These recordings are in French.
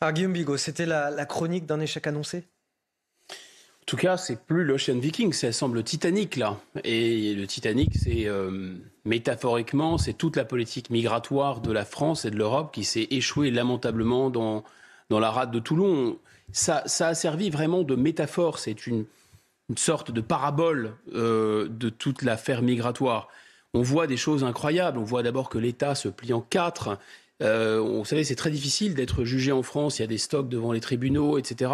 Alors Guillaume Bigot, c'était la, chronique d'un échec annoncé en tout cas, c'est plus l'Ocean Viking, ça semble Titanic là. Et le Titanic, c'est euh, métaphoriquement, c'est toute la politique migratoire de la France et de l'Europe qui s'est échouée lamentablement dans, dans la rade de Toulon. Ça, a servi vraiment de métaphore, c'est une, une, sorte de parabole euh, de toute l'affaire migratoire. On voit des choses incroyables, on voit d'abord que l'État se plie en quatre, euh, vous savez, c'est très difficile d'être jugé en France. Il y a des stocks devant les tribunaux, etc.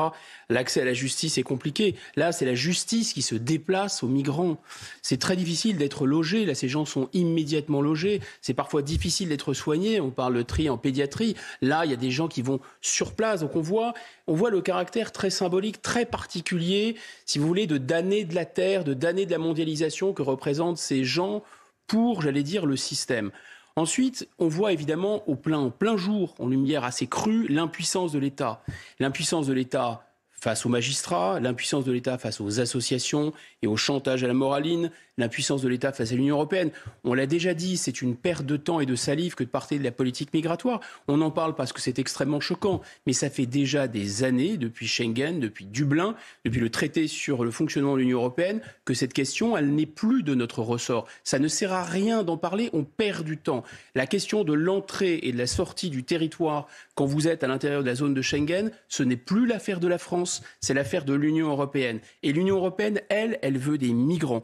L'accès à la justice est compliqué. Là, c'est la justice qui se déplace aux migrants. C'est très difficile d'être logé. Là, ces gens sont immédiatement logés. C'est parfois difficile d'être soigné. On parle de tri en pédiatrie. Là, il y a des gens qui vont sur place. Donc, on voit, on voit le caractère très symbolique, très particulier, si vous voulez, de damner de la terre, de damner de la mondialisation que représentent ces gens pour, j'allais dire, le système. Ensuite, on voit évidemment au plein, plein jour, en lumière assez crue, l'impuissance de l'État. L'impuissance de l'État face aux magistrats, l'impuissance de l'État face aux associations et au chantage à la moraline, l'impuissance de l'État face à l'Union européenne. On l'a déjà dit, c'est une perte de temps et de salive que de partir de la politique migratoire. On en parle parce que c'est extrêmement choquant, mais ça fait déjà des années, depuis Schengen, depuis Dublin, depuis le traité sur le fonctionnement de l'Union européenne, que cette question, elle n'est plus de notre ressort. Ça ne sert à rien d'en parler, on perd du temps. La question de l'entrée et de la sortie du territoire quand vous êtes à l'intérieur de la zone de Schengen, ce n'est plus l'affaire de la France, c'est l'affaire de l'Union européenne. Et l'Union européenne, elle, elle veut des migrants.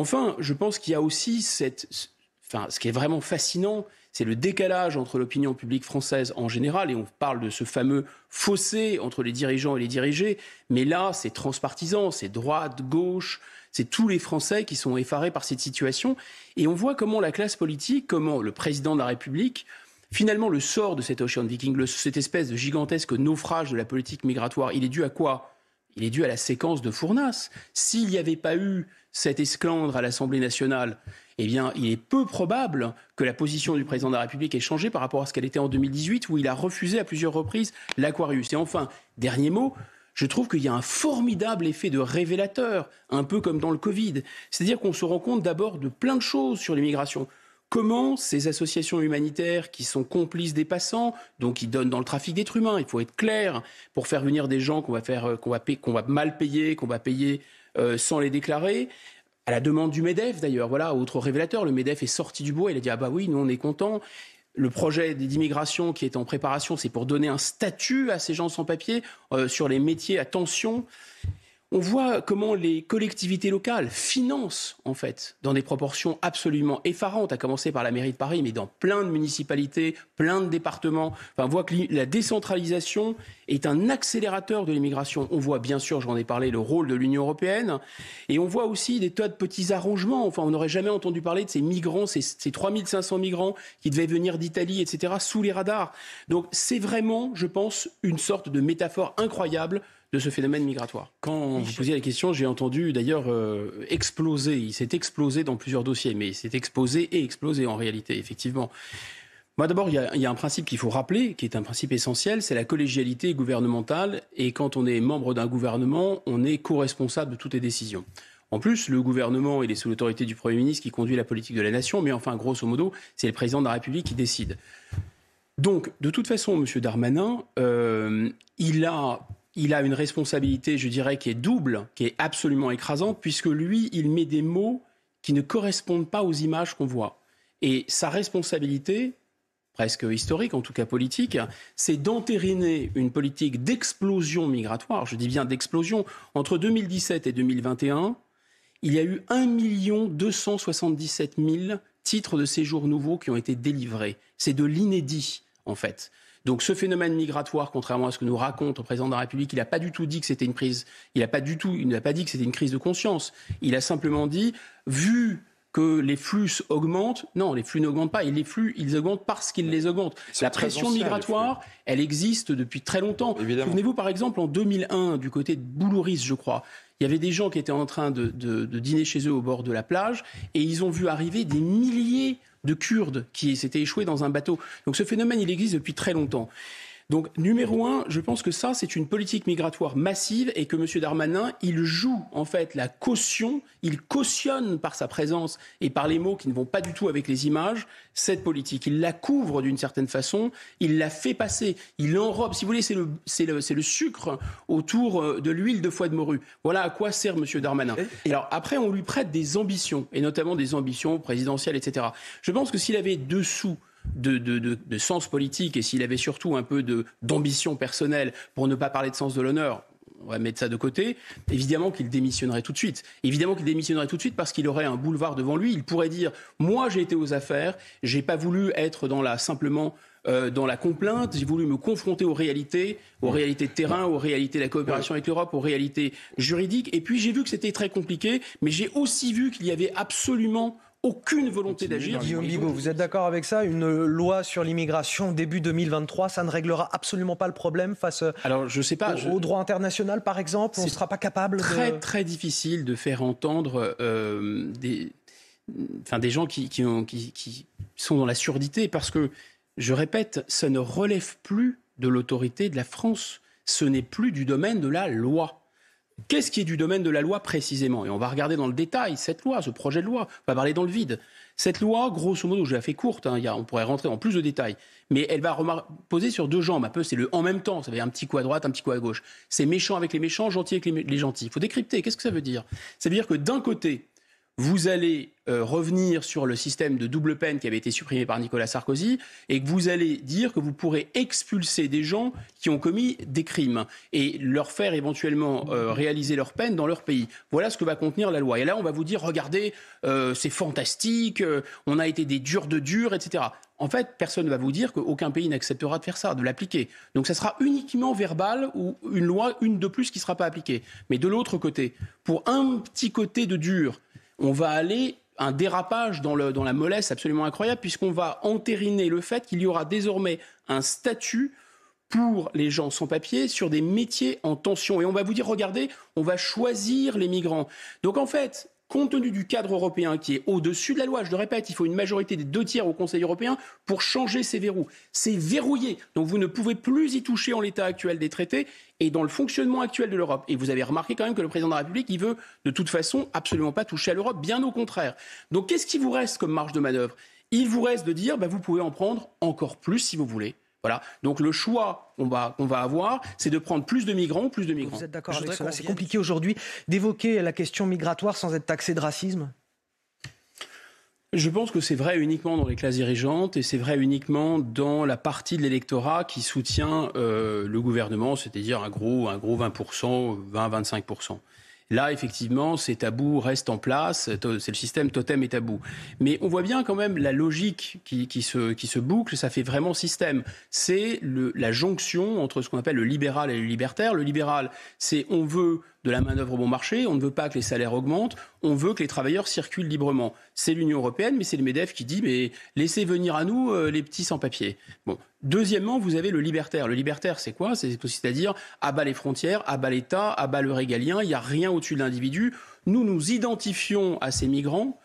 Enfin, je pense qu'il y a aussi cette, ce qui est vraiment fascinant, c'est le décalage entre l'opinion publique française en général, et on parle de ce fameux fossé entre les dirigeants et les dirigés, mais là, c'est transpartisan, c'est droite, gauche, c'est tous les Français qui sont effarés par cette situation, et on voit comment la classe politique, comment le président de la République, finalement, le sort de cet Ocean Viking, le, cette espèce de gigantesque naufrage de la politique migratoire, il est dû à quoi il est dû à la séquence de Fournas. S'il n'y avait pas eu cet esclandre à l'Assemblée nationale, eh bien, il est peu probable que la position du président de la République ait changé par rapport à ce qu'elle était en 2018, où il a refusé à plusieurs reprises l'Aquarius. Et enfin, dernier mot, je trouve qu'il y a un formidable effet de révélateur, un peu comme dans le Covid. C'est-à-dire qu'on se rend compte d'abord de plein de choses sur l'immigration comment ces associations humanitaires qui sont complices des passants, donc qui donnent dans le trafic d'êtres humains, il faut être clair, pour faire venir des gens qu'on va, faire, euh, va, va mal payer, qu'on va payer euh, sans les déclarer, à la demande du MEDEF d'ailleurs, voilà, autre révélateur, le MEDEF est sorti du bois, il a dit Ah bah oui, nous on est contents. Le projet d'immigration qui est en préparation, c'est pour donner un statut à ces gens sans papier euh, sur les métiers attention. tension on voit comment les collectivités locales financent, en fait, dans des proportions absolument effarantes, à commencer par la mairie de Paris, mais dans plein de municipalités, plein de départements. Enfin, on voit que la décentralisation est un accélérateur de l'immigration. On voit, bien sûr, j'en ai parlé, le rôle de l'Union européenne. Et on voit aussi des tas de petits arrangements. Enfin, on n'aurait jamais entendu parler de ces migrants, ces, ces 3500 migrants qui devaient venir d'Italie, etc., sous les radars. Donc, c'est vraiment, je pense, une sorte de métaphore incroyable de ce phénomène migratoire. Quand vous posiez la question, j'ai entendu d'ailleurs euh, exploser, il s'est explosé dans plusieurs dossiers, mais il s'est explosé et explosé en réalité, effectivement. Moi d'abord, il y, a un principe qu'il faut rappeler, qui est un principe essentiel, c'est la collégialité gouvernementale, et quand on est membre d'un gouvernement, on est co-responsable de toutes les décisions. En plus, le gouvernement, il est sous l'autorité du Premier ministre qui conduit la politique de la nation, mais enfin, grosso modo, c'est le président de la République qui décide. Donc, de toute façon, M. Darmanin, euh, il a il a une responsabilité, je dirais, qui est double, qui est absolument écrasante, puisque lui, il met des mots qui ne correspondent pas aux images qu'on voit. Et sa responsabilité, presque historique, en tout cas politique, c'est d'entériner une politique d'explosion migratoire, je dis bien d'explosion, entre 2017 et 2021, il y a eu 1 277 000 titres de séjour nouveaux qui ont été délivrés. C'est de l'inédit, en fait. Donc ce phénomène migratoire, contrairement à ce que nous raconte le président de la République, il n'a pas du tout dit que c'était une crise. il n'a pas du tout, il n'a pas dit que c'était une crise de conscience. Il a simplement dit, vu que les flux augmentent. Non, les flux n'augmentent pas. Et les flux, ils augmentent parce qu'ils les augmentent. La pression migratoire, elle existe depuis très longtemps. Souvenez-vous, par exemple, en 2001, du côté de Boulouris, je crois, il y avait des gens qui étaient en train de dîner chez eux au bord de la plage et ils ont vu arriver des milliers de Kurdes qui s'étaient échoués dans un bateau. Donc ce phénomène, il existe depuis très longtemps. Donc, numéro un, je pense que ça, c'est une politique migratoire massive et que Monsieur Darmanin, il joue en fait la caution, il cautionne par sa présence et par les mots qui ne vont pas du tout avec les images, cette politique. Il la couvre d'une certaine façon, il la fait passer, il enrobe. Si vous voulez, c'est le, le, le sucre autour euh, de l'huile de foie de morue. Voilà à quoi sert Monsieur Darmanin. Et alors, après, on lui prête des ambitions, et notamment des ambitions présidentielles, etc. Je pense que s'il avait dessous de, sens politique et s'il avait surtout un peu d'ambition personnelle, pour ne pas parler de sens de l'honneur, on va mettre ça de côté, évidemment qu'il démissionnerait tout de suite. Évidemment qu'il démissionnerait tout de suite parce qu'il aurait un boulevard devant lui. Il pourrait dire Moi, j'ai été aux affaires, j'ai pas voulu être dans la simplement. Euh, dans la complainte, j'ai voulu me confronter aux réalités, aux réalités de terrain, aux réalités de la coopération avec l'Europe, aux réalités juridiques. Et puis j'ai vu que c'était très compliqué, mais j'ai aussi vu qu'il y avait absolument aucune volonté d'agir. Guillaume vous êtes d'accord avec ça Une loi sur l'immigration début 2023, ça ne réglera absolument pas le problème face euh, Alors, je sais pas, au, droit international, par exemple On ne sera pas capable très, très difficile de faire entendre euh, des, enfin, des gens qui sont dans la surdité parce que, je répète, ça ne relève plus de l'autorité de la France. Ce n'est plus du domaine de la loi. Qu'est-ce qui est du domaine de la loi précisément Et on va regarder dans le détail cette loi, ce projet de loi. On va parler dans le vide. Cette loi, grosso modo, je la fais courte, hein, on pourrait rentrer en plus de détails, mais elle va poser sur deux jambes. Un peu, c'est le en même temps, ça veut dire un petit coup à droite, un petit coup à gauche. C'est méchant avec les méchants, gentil avec les, les gentils. Il faut décrypter. Qu'est-ce que ça veut dire Ça veut dire que d'un côté, vous allez euh, revenir sur le système de double peine qui avait été supprimé par Nicolas Sarkozy et que vous allez dire que vous pourrez expulser des gens qui ont commis des crimes et leur faire éventuellement euh, réaliser leur peine dans leur pays. Voilà ce que va contenir la loi. Et là, on va vous dire, regardez, euh, c'est fantastique, on a été des durs de durs, etc. En fait, personne ne va vous dire qu'aucun pays n'acceptera de faire ça, de l'appliquer. Donc ça sera uniquement verbal ou une loi, une de plus qui ne sera pas appliquée. Mais de l'autre côté, pour un petit côté de dur, on va aller un dérapage dans, le, dans la mollesse absolument incroyable, puisqu'on va entériner le fait qu'il y aura désormais un statut pour les gens sans papier sur des métiers en tension. Et on va vous dire, regardez, on va choisir les migrants. Donc en fait, compte tenu du cadre européen qui est au-dessus de la loi, je le répète, il faut une majorité des deux tiers au Conseil européen pour changer ces verrous. C'est verrouillé, donc vous ne pouvez plus y toucher en l'état actuel des traités et dans le fonctionnement actuel de l'Europe. Et vous avez remarqué quand même que le président de la République, il veut de toute façon absolument pas toucher à l'Europe, bien au contraire. Donc qu'est-ce qui vous reste comme marge de manœuvre Il vous reste de dire, bah, vous pouvez en prendre encore plus si vous voulez. Voilà. Donc le choix qu'on va, avoir, c'est de prendre plus de migrants ou plus de migrants. Vous êtes d'accord avec cela C'est compliqué aujourd'hui d'évoquer la question migratoire sans être taxé de racisme je pense que c'est vrai uniquement dans les classes dirigeantes et c'est vrai uniquement dans la partie de l'électorat qui soutient euh, le gouvernement, c'est-à-dire un gros, un gros 20%, 20-25%. Là, effectivement, ces tabous restent en place, c'est le système totem et tabou. Mais on voit bien quand même la logique qui, qui, qui se, boucle, ça fait vraiment système. C'est la jonction entre ce qu'on appelle le libéral et le libertaire. Le libéral, c'est on veut de la main-d'œuvre bon marché, on ne veut pas que les salaires augmentent, on veut que les travailleurs circulent librement. C'est l'Union européenne, mais c'est le MEDEF qui dit mais laissez venir à nous euh, les petits sans-papiers. Bon. Deuxièmement, vous avez le libertaire. Le libertaire, c'est quoi C'est-à-dire abat les frontières, abat l'État, abat le régalien, il n'y a rien au-dessus de l'individu. Nous nous identifions à ces migrants.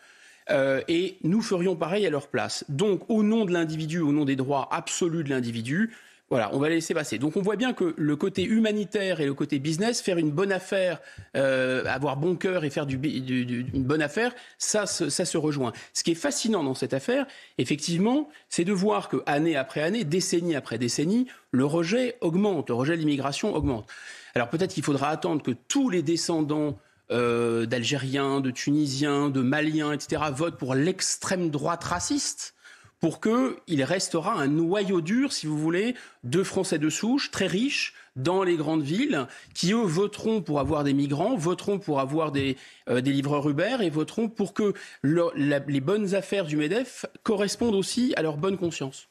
Euh, et nous ferions pareil à leur place. Donc, au nom de l'individu, au nom des droits absolus de l'individu, voilà, on va laisser passer. Donc on voit bien que le côté humanitaire et le côté business, faire une bonne affaire, euh, avoir bon cœur et faire du, une bonne affaire, ça, ça se rejoint. Ce qui est fascinant dans cette affaire, effectivement, c'est de voir que année après année, décennie après décennie, le rejet augmente, le rejet de l'immigration augmente. Alors peut-être qu'il faudra attendre que tous les descendants euh, d'Algériens, de Tunisiens, de Maliens, etc., votent pour l'extrême droite raciste pour qu'il restera un noyau dur, si vous voulez, de Français de souche, très riches, dans les grandes villes, qui eux voteront pour avoir des migrants, voteront pour avoir des, euh, des livreurs Uber et voteront pour que les bonnes affaires du MEDEF correspondent aussi à leur bonne conscience.